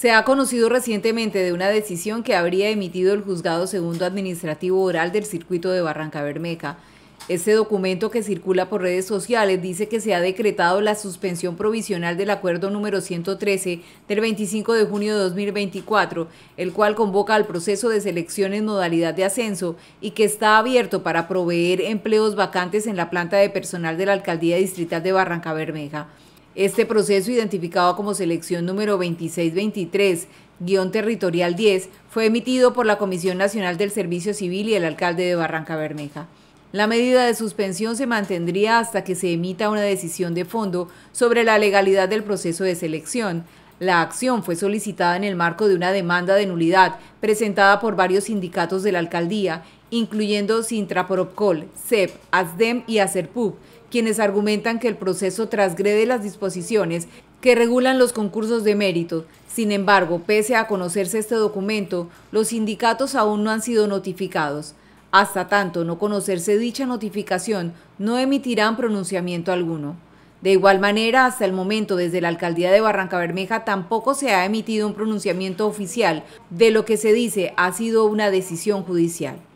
Se ha conocido recientemente de una decisión que habría emitido el Juzgado Segundo Administrativo Oral del Circuito de Barranca Bermeja. Este documento que circula por redes sociales dice que se ha decretado la suspensión provisional del acuerdo número 113 del 25 de junio de 2024, el cual convoca al proceso de selección en modalidad de ascenso y que está abierto para proveer empleos vacantes en la planta de personal de la Alcaldía Distrital de Barranca Bermeja. Este proceso, identificado como selección número 2623-territorial 10, fue emitido por la Comisión Nacional del Servicio Civil y el alcalde de Barranca Bermeja. La medida de suspensión se mantendría hasta que se emita una decisión de fondo sobre la legalidad del proceso de selección. La acción fue solicitada en el marco de una demanda de nulidad presentada por varios sindicatos de la alcaldía incluyendo SintraPropcol, CEP, ASDEM y ACERPUB, quienes argumentan que el proceso transgrede las disposiciones que regulan los concursos de mérito. Sin embargo, pese a conocerse este documento, los sindicatos aún no han sido notificados. Hasta tanto no conocerse dicha notificación, no emitirán pronunciamiento alguno. De igual manera, hasta el momento desde la alcaldía de Barranca Bermeja tampoco se ha emitido un pronunciamiento oficial de lo que se dice ha sido una decisión judicial.